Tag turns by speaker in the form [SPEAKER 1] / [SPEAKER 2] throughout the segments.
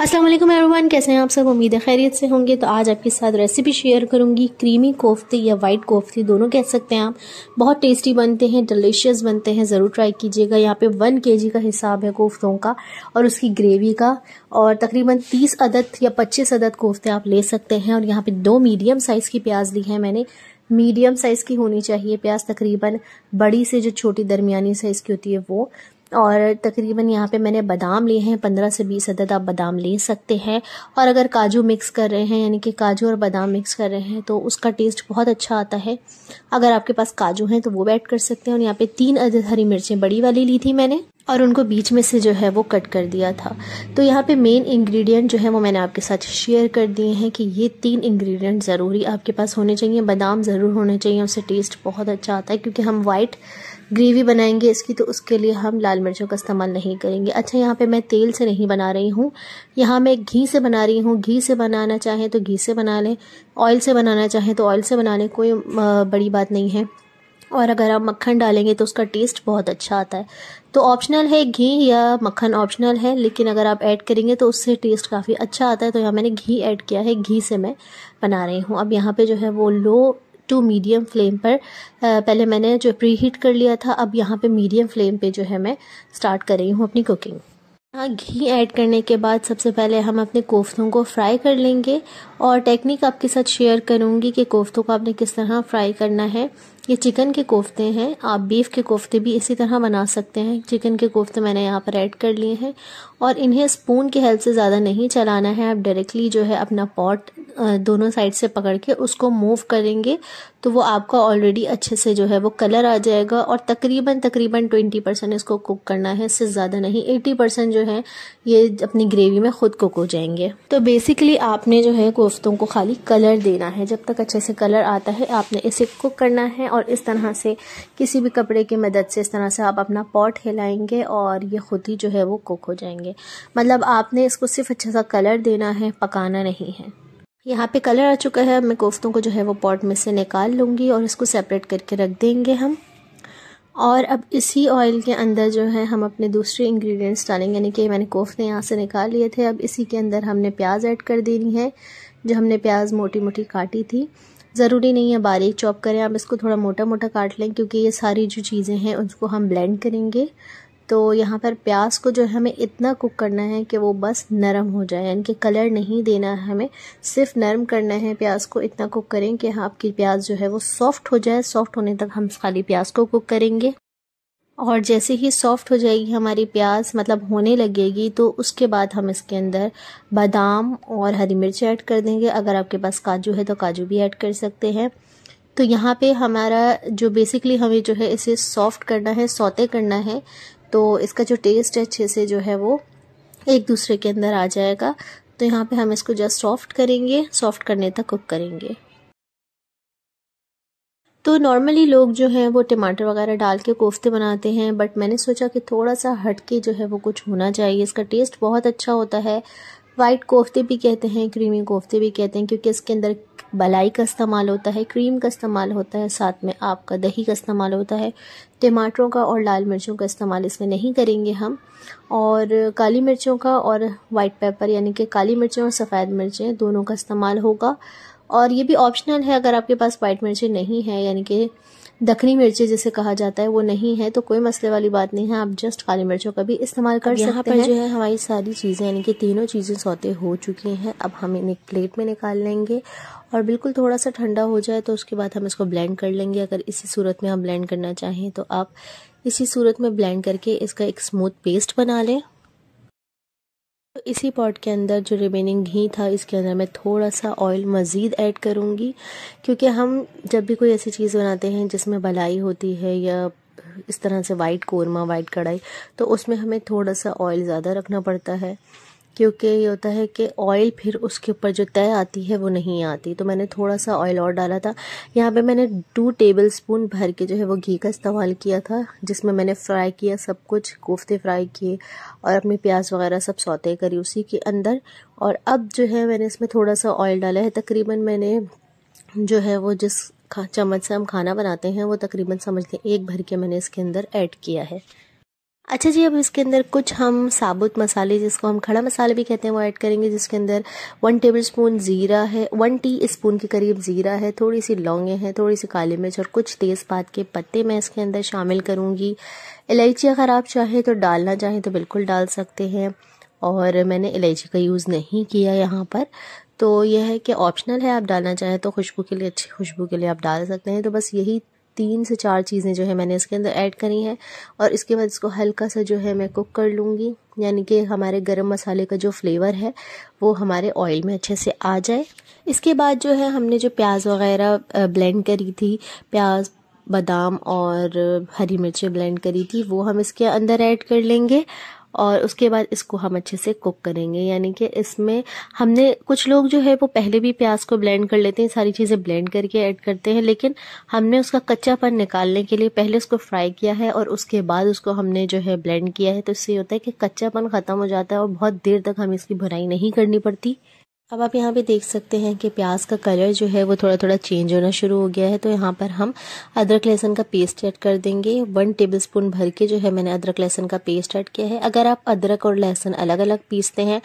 [SPEAKER 1] अस्सलाम एवरीवन कैसे हैं आप सब उम्मीद है खैरियत से होंगे तो आज आपके साथ रेसिपी शेयर करूंगी क्रीमी कोफ्ते या वाइट कोफ्ते दोनों कह सकते हैं आप बहुत टेस्टी बनते हैं डिलीशियस बनते हैं ज़रूर ट्राई कीजिएगा यहाँ पे वन के का हिसाब है कोफ्तों का और उसकी ग्रेवी का और तकरीबन तीस अदद या पच्चीस अदद कोफ्ते आप ले सकते हैं और यहाँ पर दो मीडियम साइज़ की प्याज ली है मैंने मीडियम साइज़ की होनी चाहिए प्याज तकरीबन बड़ी से जो छोटी दरमियानी साइज़ की होती है वो और तकरीबन यहाँ पे मैंने बादाम लिए हैं पंद्रह से बीस अदद आप बादाम ले सकते हैं और अगर काजू मिक्स कर रहे हैं यानी कि काजू और बादाम मिक्स कर रहे हैं तो उसका टेस्ट बहुत अच्छा आता है अगर आपके पास काजू हैं तो वो ऐड कर सकते हैं और यहाँ पे तीन अदद हरी मिर्चें बड़ी वाली ली थी मैंने और उनको बीच में से जो है वो कट कर दिया था तो यहाँ पे मेन इंग्रेडिएंट जो है वो मैंने आपके साथ शेयर कर दिए हैं कि ये तीन इंग्रेडिएंट ज़रूरी आपके पास होने चाहिए बादाम ज़रूर होने चाहिए उससे टेस्ट बहुत अच्छा आता है क्योंकि हम वाइट ग्रेवी बनाएंगे इसकी तो उसके लिए हम लाल मिर्चों का इस्तेमाल नहीं करेंगे अच्छा यहाँ पे मैं तेल से नहीं बना रही हूँ यहाँ मैं घी से बना रही हूँ घी से बनाना चाहें तो घी से बना लें ऑयल से बनाना चाहें तो ऑयल से बना लें कोई बड़ी बात नहीं है और अगर आप मक्खन डालेंगे तो उसका टेस्ट बहुत अच्छा आता है तो ऑप्शनल है घी या मक्खन ऑप्शनल है लेकिन अगर आप ऐड करेंगे तो उससे टेस्ट काफ़ी अच्छा आता है तो यहाँ मैंने घी ऐड किया है घी से मैं बना रही हूँ अब यहाँ पे जो है वो लो टू मीडियम फ्लेम पर पहले मैंने जो प्री हीट कर लिया था अब यहाँ पर मीडियम फ्लेम पे जो है मैं स्टार्ट कर रही हूँ अपनी कुकिंग हाँ घी ऐड करने के बाद सबसे पहले हम अपने कोफ्तों को फ्राई कर लेंगे और टेक्निक आपके साथ शेयर करूँगी कि कोफ्तों को आपने किस तरह फ्राई करना है ये चिकन के कोफ्ते हैं आप बीफ के कोफ्ते भी इसी तरह बना सकते हैं चिकन के कोफ्ते मैंने यहाँ पर ऐड कर लिए हैं और इन्हें स्पून की हेल्प से ज़्यादा नहीं चलाना है आप डायरेक्टली जो है अपना पॉट दोनों साइड से पकड़ के उसको मूव करेंगे तो वो आपका ऑलरेडी अच्छे से जो है वो कलर आ जाएगा और तकरीबन तकरीबन ट्वेंटी परसेंट इसको कुक करना है इससे ज़्यादा नहीं एटी परसेंट जो है ये अपनी ग्रेवी में ख़ुद कुक हो जाएंगे तो बेसिकली आपने जो है कोफ्तों को खाली कलर देना है जब तक अच्छे से कलर आता है आपने इसे कुक करना है और इस तरह से किसी भी कपड़े की मदद से इस तरह से आप अपना पॉट हिलाएंगे और ये खुद ही जो है वो कुक हो जाएंगे मतलब आपने इसको सिर्फ अच्छा सा कलर देना है पकाना नहीं है यहाँ पे कलर आ चुका है मैं कोफ्तों को जो है वो पॉट में से निकाल लूँगी और इसको सेपरेट करके रख देंगे हम और अब इसी ऑयल के अंदर जो है हम अपने दूसरे इंग्रेडिएंट्स डालेंगे यानी कि मैंने कोफ्ते यहाँ से निकाल लिए थे अब इसी के अंदर हमने प्याज ऐड कर देनी है जो हमने प्याज मोटी मोटी काटी थी ज़रूरी नहीं है बारीक चॉप करें आप इसको थोड़ा मोटा मोटा काट लें क्योंकि ये सारी जो चीज़ें हैं उसको हम ब्लेंड करेंगे तो यहाँ पर प्याज को जो है हमें इतना कुक करना है कि वो बस नरम हो जाए यानी कि कलर नहीं देना है हमें सिर्फ नरम करना है प्याज को इतना कुक करें कि हाँ, आपकी प्याज जो है वो सॉफ्ट हो जाए सॉफ्ट होने तक हम खाली प्याज को कुक करेंगे और जैसे ही सॉफ्ट हो जाएगी हमारी प्याज मतलब होने लगेगी तो उसके बाद हम इसके अंदर बादाम और हरी मिर्च ऐड कर देंगे अगर आपके पास काजू है तो काजू भी ऐड कर सकते हैं तो यहाँ पे हमारा जो बेसिकली हमें जो है इसे सॉफ्ट करना है सौते करना है तो इसका जो टेस्ट है अच्छे से जो है वो एक दूसरे के अंदर आ जाएगा तो यहाँ पे हम इसको जस्ट सॉफ्ट करेंगे सॉफ्ट करने तक कुक करेंगे तो नॉर्मली लोग जो हैं वो टमाटर वगैरह डाल के कोफ्ते बनाते हैं बट मैंने सोचा कि थोड़ा सा हट के जो है वो कुछ होना चाहिए इसका टेस्ट बहुत अच्छा होता है वाइट कोफ्ते भी कहते हैं क्रीमी कोफ्ते भी कहते हैं क्योंकि इसके अंदर बलाई का इस्तेमाल होता है क्रीम का इस्तेमाल होता है साथ में आपका दही का इस्तेमाल होता है टमाटरों का और लाल मिर्चों का इस्तेमाल इसमें नहीं करेंगे हम और काली मिर्चों का और वाइट पेपर यानी कि काली मिर्चें और सफ़ेद मिर्चें दोनों का इस्तेमाल होगा और ये भी ऑप्शनल है अगर आपके पास वाइट मिर्ची नहीं है यानी कि दखनी मिर्ची जिसे कहा जाता है वो नहीं है तो कोई मसले वाली बात नहीं है आप जस्ट काली मिर्चों का भी इस्तेमाल कर यहाँ सकते हैं पर जो है हमारी सारी चीज़ें यानी कि तीनों चीज़ें सौते हो चुकी हैं अब हम इन्हें प्लेट में निकाल लेंगे और बिल्कुल थोड़ा सा ठंडा हो जाए तो उसके बाद हम इसको ब्लेंड कर लेंगे अगर इसी सूरत में हम ब्लेंड करना चाहें तो आप इसी सूरत में ब्लेंड करके इसका एक स्मूथ पेस्ट बना लें तो इसी पॉट के अंदर जो रिमेनिंग घी था इसके अंदर मैं थोड़ा सा ऑयल मज़ीद ऐड करूँगी क्योंकि हम जब भी कोई ऐसी चीज़ बनाते हैं जिसमें भलाई होती है या इस तरह से वाइट कोरमा वाइट कढ़ाई तो उसमें हमें थोड़ा सा ऑयल ज़्यादा रखना पड़ता है क्योंकि ये होता है कि ऑयल फिर उसके ऊपर जो तय आती है वो नहीं आती तो मैंने थोड़ा सा ऑयल और डाला था यहाँ पे मैंने टू टेबल स्पून भर के जो है वो घी का इस्तेमाल किया था जिसमें मैंने फ्राई किया सब कुछ कोफ्ते फ्राई किए और अपनी प्याज वगैरह सब सौते करी उसी के अंदर और अब जो है मैंने इसमें थोड़ा सा ऑयल डाला है तकरीबन मैंने जो है वो जिस चम्मच से हम खाना बनाते हैं वो तकरीबन समझ लें एक भर के मैंने इसके अंदर ऐड किया है अच्छा जी अब इसके अंदर कुछ हम साबुत मसाले जिसको हम खड़ा मसाले भी कहते हैं वो ऐड करेंगे जिसके अंदर वन टेबल स्पून ज़ीरा है वन टी स्पून के करीब ज़ीरा है थोड़ी सी लौंगे हैं थोड़ी सी काली मिर्च और कुछ तेज़पात के पत्ते मैं इसके अंदर शामिल करूँगी इलायची अगर आप चाहें तो डालना चाहें तो बिल्कुल डाल सकते हैं और मैंने इलायची का यूज़ नहीं किया यहाँ पर तो यह है कि ऑप्शनल है आप डालना चाहें तो खुशबू के लिए अच्छी खुशबू के लिए आप डाल सकते हैं तो बस यही तीन से चार चीज़ें जो है मैंने इसके अंदर ऐड करी हैं और इसके बाद इसको हल्का सा जो है मैं कुक कर लूँगी यानी कि हमारे गरम मसाले का जो फ्लेवर है वो हमारे ऑयल में अच्छे से आ जाए इसके बाद जो है हमने जो प्याज वगैरह ब्लेंड करी थी प्याज बादाम और हरी मिर्चें ब्लेंड करी थी वो हम इसके अंदर ऐड कर लेंगे और उसके बाद इसको हम अच्छे से कुक करेंगे यानी कि इसमें हमने कुछ लोग जो है वो पहले भी प्याज को ब्लेंड कर लेते हैं सारी चीज़ें ब्लेंड करके ऐड करते हैं लेकिन हमने उसका कच्चापन निकालने के लिए पहले उसको फ्राई किया है और उसके बाद उसको हमने जो है ब्लेंड किया है तो इससे होता है कि कच्चापन ख़त्म हो जाता है और बहुत देर तक हमें इसकी भुनाई नहीं करनी पड़ती अब आप यहाँ पे देख सकते हैं कि प्याज का कलर जो है वो थोड़ा थोड़ा चेंज होना शुरू हो गया है तो यहाँ पर हम अदरक लहसुन का पेस्ट ऐड कर देंगे वन टेबलस्पून भर के जो है मैंने अदरक लहसुन का पेस्ट ऐड किया है अगर आप अदरक और लहसुन अलग अलग पीसते हैं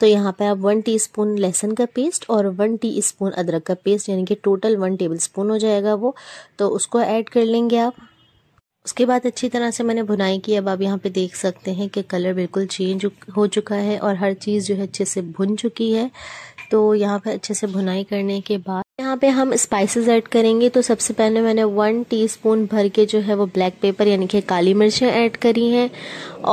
[SPEAKER 1] तो यहाँ पे आप वन टीस्पून लहसुन का पेस्ट और वन टीस्पून अदरक का पेस्ट यानी कि टोटल वन टेबलस्पून हो जाएगा वो तो उसको ऐड कर लेंगे आप उसके बाद अच्छी तरह से मैंने भुनाई की अब आप यहाँ पे देख सकते हैं कि कलर बिल्कुल चेंज हो चुका है और हर चीज़ जो है अच्छे से भुन चुकी है तो यहाँ पे अच्छे से भुनाई करने के बाद यहाँ पे हम स्पाइसेस ऐड करेंगे तो सबसे पहले मैंने वन टीस्पून भर के जो है वो ब्लैक पेपर यानी कि काली मिर्चें ऐड करी हैं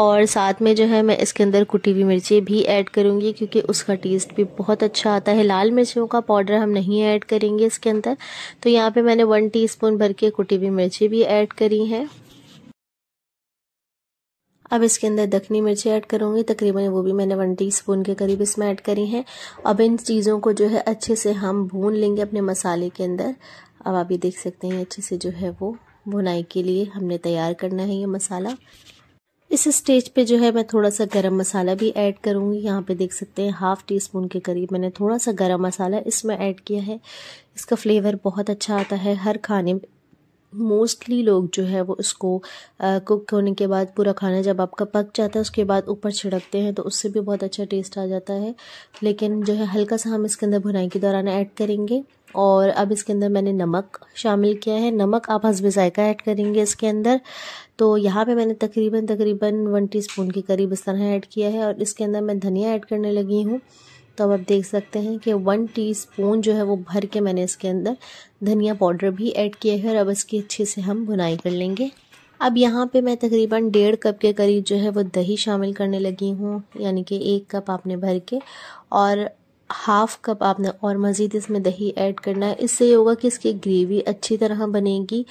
[SPEAKER 1] और साथ में जो है मैं इसके अंदर कुटी हुई मिर्चें भी ऐड करूँगी क्योंकि उसका टेस्ट भी बहुत अच्छा आता है लाल मिर्चों का पाउडर हम नहीं ऐड करेंगे इसके अंदर तो यहाँ पर मैंने वन टी भर के कुटी हुई मिर्ची भी ऐड करी हैं अब इसके अंदर दखनी मिर्ची ऐड करूँगी तकरीबन वो भी मैंने वन टी स्पून के करीब इसमें ऐड करी हैं अब इन चीज़ों को जो है अच्छे से हम भून लेंगे अपने मसाले के अंदर अब आप ये देख सकते हैं अच्छे से जो है वो भुनाई के लिए हमने तैयार करना है ये मसाला इस स्टेज पे जो है मैं थोड़ा सा गरम मसाला भी ऐड करूँगी यहाँ पे देख सकते हैं हाफ़ टी स्पून के करीब मैंने थोड़ा सा गरम मसाला इसमें ऐड किया है इसका फ्लेवर बहुत अच्छा आता है हर खाने मोस्टली लोग जो है वो इसको कुक होने के बाद पूरा खाना जब आपका पक जाता है उसके बाद ऊपर छिड़कते हैं तो उससे भी बहुत अच्छा टेस्ट आ जाता है लेकिन जो है हल्का सा हम इसके अंदर भुनाई के दौरान ऐड करेंगे और अब इसके अंदर मैंने नमक शामिल किया है नमक आप हंसबे जायका ऐड करेंगे इसके अंदर तो यहाँ पे मैंने तकरीबन तकरीबन वन टीस्पून के करीब इस तरह ऐड किया है और इसके अंदर मैं धनिया ऐड करने लगी हूँ तो अब आप देख सकते हैं कि वन टीस्पून जो है वो भर के मैंने इसके अंदर धनिया पाउडर भी ऐड किया है और अब इसकी अच्छे से हम बुनाई कर लेंगे अब यहाँ पे मैं तकरीबन डेढ़ कप के करीब जो है वो दही शामिल करने लगी हूँ यानी कि एक कप आपने भर के और हाफ कप आपने और मज़ीद इसमें दही ऐड करना है इससे ये होगा कि इसकी ग्रेवी अच्छी तरह बनेगी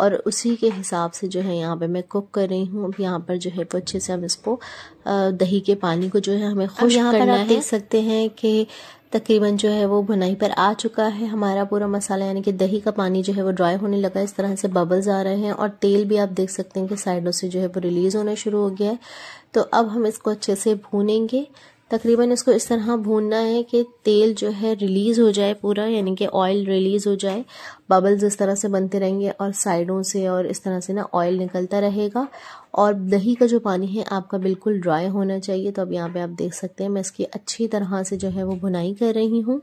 [SPEAKER 1] और उसी के हिसाब से जो है यहाँ पे मैं कुक कर रही हूँ अब यहाँ पर जो है वो अच्छे से हम इसको दही के पानी को जो है हमें खुश यहाँ करना पर आप देख सकते हैं कि तकरीबन जो है वो भुनाई पर आ चुका है हमारा पूरा मसाला यानी कि दही का पानी जो है वो ड्राई होने लगा इस तरह से बबल्स आ रहे हैं और तेल भी आप देख सकते हैं कि साइडों से जो है वो रिलीज़ होना शुरू हो गया है तो अब हम इसको अच्छे से भूनेंगे तकरीबन इसको इस तरह भूनना है कि तेल जो है रिलीज़ हो जाए पूरा यानी कि ऑयल रिलीज़ हो जाए बबल्स इस तरह से बनते रहेंगे और साइडों से और इस तरह से ना ऑयल निकलता रहेगा और दही का जो पानी है आपका बिल्कुल ड्राई होना चाहिए तो अब यहाँ पे आप देख सकते हैं मैं इसकी अच्छी तरह से जो है वो भुनाई कर रही हूँ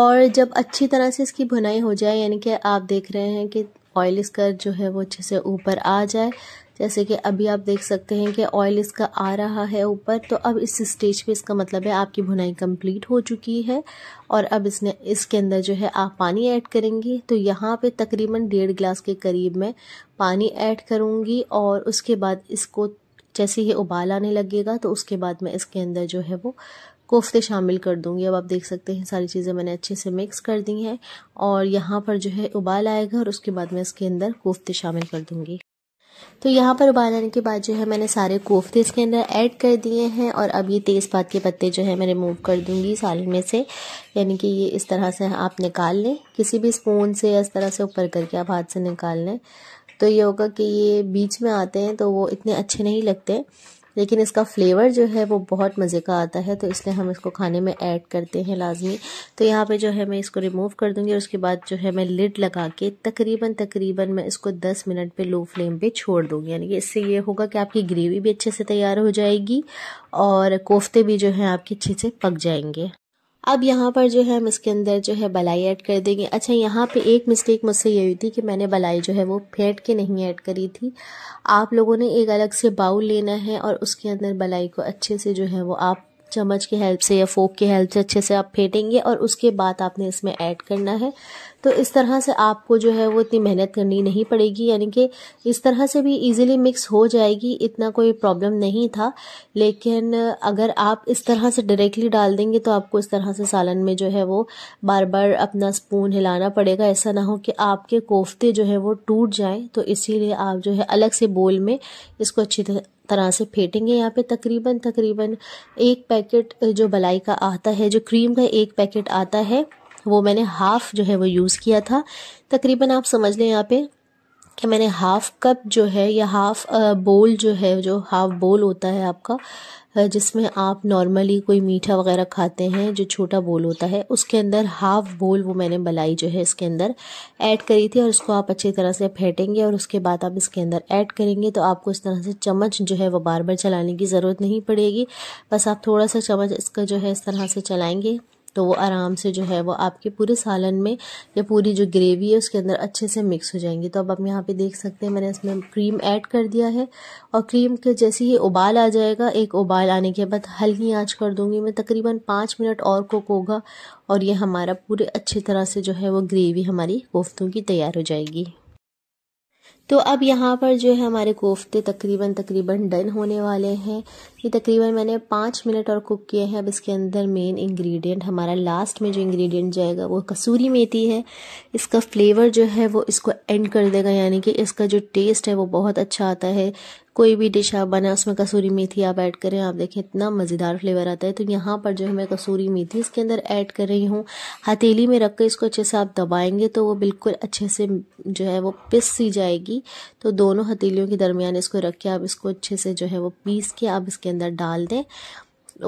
[SPEAKER 1] और जब अच्छी तरह से इसकी भुनाई हो जाए यानी कि आप देख रहे हैं कि ऑयल इसका जो है वो अच्छे से ऊपर आ जाए जैसे कि अभी आप देख सकते हैं कि ऑयल इसका आ रहा है ऊपर तो अब इस स्टेज पे इसका मतलब है आपकी भुनाई कंप्लीट हो चुकी है और अब इसने इसके अंदर जो है आप पानी ऐड करेंगे तो यहाँ पे तकरीबन डेढ़ गिलास के करीब मैं पानी ऐड करूँगी और उसके बाद इसको जैसे ही उबाल आने लगेगा तो उसके बाद मैं इसके अंदर जो है वो कोफ्ते शामिल कर दूंगी अब आप देख सकते हैं सारी चीज़ें मैंने अच्छे से मिक्स कर दी हैं और यहाँ पर जो है उबाल आएगा और उसके बाद मैं इसके अंदर कोफ्ते शामिल कर दूंगी तो यहाँ पर उबाल आने के बाद जो है मैंने सारे कोफ्ते इसके अंदर ऐड कर दिए हैं और अब ये तेज़पात के पत्ते जो है मैं रिमूव कर दूँगी सालन में से यानी कि ये इस तरह से आप निकाल लें किसी भी स्पून से या इस तरह से ऊपर करके आप हाथ से निकाल लें तो ये होगा कि ये बीच में आते हैं तो वो इतने अच्छे नहीं लगते लेकिन इसका फ्लेवर जो है वो बहुत मज़े का आता है तो इसलिए हम इसको खाने में ऐड करते हैं लाजमी तो यहाँ पे जो है मैं इसको रिमूव कर दूँगी और उसके बाद जो है मैं लिड लगा के तकरीबन तकरीबन मैं इसको दस मिनट पर लो फ्लेम पर छोड़ दूँगी यानी कि इससे ये होगा कि आपकी ग्रेवी भी अच्छे से तैयार हो जाएगी और कोफ्ते भी जो है आपके अच्छे से पक जाएंगे अब यहाँ पर जो है हम इसके अंदर जो है बलाई ऐड कर देंगे अच्छा यहाँ पे एक मिस्टेक मुझसे ये हुई थी कि मैंने बलाई जो है वो फेंट के नहीं ऐड करी थी आप लोगों ने एक अलग से बाउल लेना है और उसके अंदर बलाई को अच्छे से जो है वो आप चम्मच की हेल्प से या फोक की हेल्प से अच्छे से आप फेंटेंगे और उसके बाद आपने इसमें ऐड करना है तो इस तरह से आपको जो है वो इतनी मेहनत करनी नहीं पड़ेगी यानी कि इस तरह से भी इजीली मिक्स हो जाएगी इतना कोई प्रॉब्लम नहीं था लेकिन अगर आप इस तरह से डायरेक्टली डाल देंगे तो आपको इस तरह से सालन में जो है वो बार बार अपना स्पून हिलाना पड़ेगा ऐसा ना हो कि आपके कोफ्ते जो है वो टूट जाएँ तो इसीलिए आप जो है अलग से बोल में इसको अच्छी तरह तरह से फेंटेंगे यहाँ पे तकरीबन तकरीबन एक पैकेट जो बलाई का आता है जो क्रीम का एक पैकेट आता है वो मैंने हाफ़ जो है वो यूज़ किया था तकरीबन आप समझ लें यहाँ पे कि मैंने हाफ़ कप जो है या हाफ़ बोल जो है जो हाफ़ बोल होता है आपका जिसमें आप नॉर्मली कोई मीठा वगैरह खाते हैं जो छोटा बोल होता है उसके अंदर हाफ़ बोल वो मैंने मलाई जो है इसके अंदर ऐड करी थी और उसको आप अच्छी तरह से फेंटेंगे और उसके बाद आप इसके अंदर ऐड करेंगे तो आपको इस तरह से चम्मच जो है वो बार बार चलाने की ज़रूरत नहीं पड़ेगी बस आप थोड़ा सा चम्मच इसका जो है इस तरह से चलाएँगे तो वो आराम से जो है वो आपके पूरे सालन में या पूरी जो ग्रेवी है उसके अंदर अच्छे से मिक्स हो जाएंगी तो अब आप यहाँ पे देख सकते हैं मैंने इसमें क्रीम ऐड कर दिया है और क्रीम के जैसे ही उबाल आ जाएगा एक उबाल आने के बाद हल्की आँच कर दूंगी मैं तकरीबन पाँच मिनट और कुक होगा और ये हमारा पूरे अच्छी तरह से जो है वो ग्रेवी हमारी कोफ्तों की तैयार हो जाएगी तो अब यहाँ पर जो है हमारे कोफ्ते तकरीबन तकरीबन डन होने वाले हैं ये तकरीबन मैंने पाँच मिनट और कुक किए हैं अब इसके अंदर मेन इंग्रेडिएंट हमारा लास्ट में जो इंग्रेडिएंट जाएगा वो कसूरी मेथी है इसका फ्लेवर जो है वो इसको एंड कर देगा यानी कि इसका जो टेस्ट है वो बहुत अच्छा आता है कोई भी डिश आप बनाए उसमें कसूरी मेथी आप ऐड करें आप देखें इतना मज़ेदार फ्लेवर आता है तो यहाँ पर जो है मैं कसूरी मेथी इसके अंदर ऐड कर रही हूँ हथेली में रख कर इसको अच्छे से आप दबाएंगे तो वो बिल्कुल अच्छे से जो है वो पिस सी जाएगी तो दोनों हथेलियों के दरमियान इसको रख के आप इसको अच्छे से जो है वो पीस के आप इसके अंदर डाल दें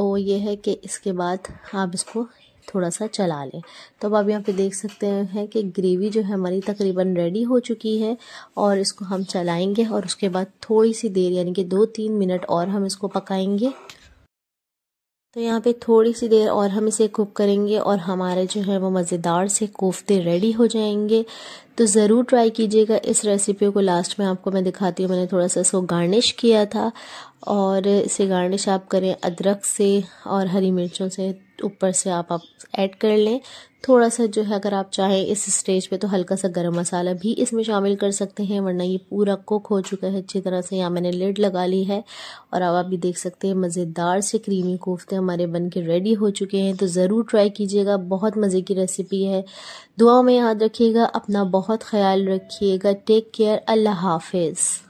[SPEAKER 1] और ये है कि इसके बाद आप इसको थोड़ा सा चला लें तो अब आप यहाँ पे देख सकते हैं कि ग्रेवी जो है हमारी तकरीबन रेडी हो चुकी है और इसको हम चलाएंगे और उसके बाद थोड़ी सी देर यानी कि दो तीन मिनट और हम इसको पकाएंगे तो यहाँ पे थोड़ी सी देर और हम इसे कुक करेंगे और हमारे जो है वो मज़ेदार से कोफ्ते रेडी हो जाएंगे तो ज़रूर ट्राई कीजिएगा इस रेसिपी को लास्ट में आपको मैं दिखाती हूँ मैंने थोड़ा सा इसको गार्निश किया था और इसे गार्निश आप करें अदरक से और हरी मिर्चों से ऊपर से आप आप ऐड कर लें थोड़ा सा जो है अगर आप चाहें इस स्टेज पे तो हल्का सा गरम मसाला भी इसमें शामिल कर सकते हैं वरना ये पूरा कुक हो चुका है अच्छी तरह से यहाँ मैंने लिड लगा ली है और अब आप भी देख सकते हैं मज़ेदार से क्रीमी कोफ्ते हमारे बन के रेडी हो चुके हैं तो ज़रूर ट्राई कीजिएगा बहुत मज़े की रेसिपी है दुआ में याद रखिएगा अपना बहुत ख्याल रखिएगा टेक केयर अल्लाह हाफिज़